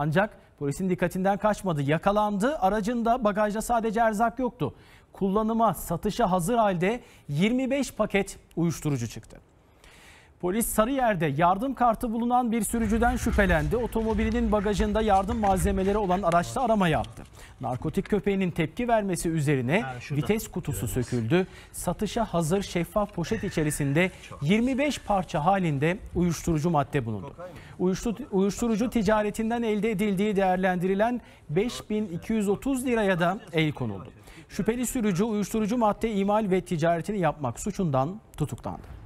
Ancak polisin dikkatinden kaçmadı. Yakalandı. Aracında bagajda sadece erzak yoktu. Kullanıma, satışa hazır halde 25 paket uyuşturucu çıktı. Polis Sarıyer'de yardım kartı bulunan bir sürücüden şüphelendi. Otomobilinin bagajında yardım malzemeleri olan araçta arama yaptı. Narkotik köpeğinin tepki vermesi üzerine ha, vites kutusu Görmez. söküldü. Satışa hazır şeffaf poşet içerisinde 25 parça halinde uyuşturucu madde bulundu. Uyuştu, uyuşturucu ticaretinden elde edildiği değerlendirilen 5230 liraya da el konuldu. Şüpheli sürücü uyuşturucu madde imal ve ticaretini yapmak suçundan tutuklandı.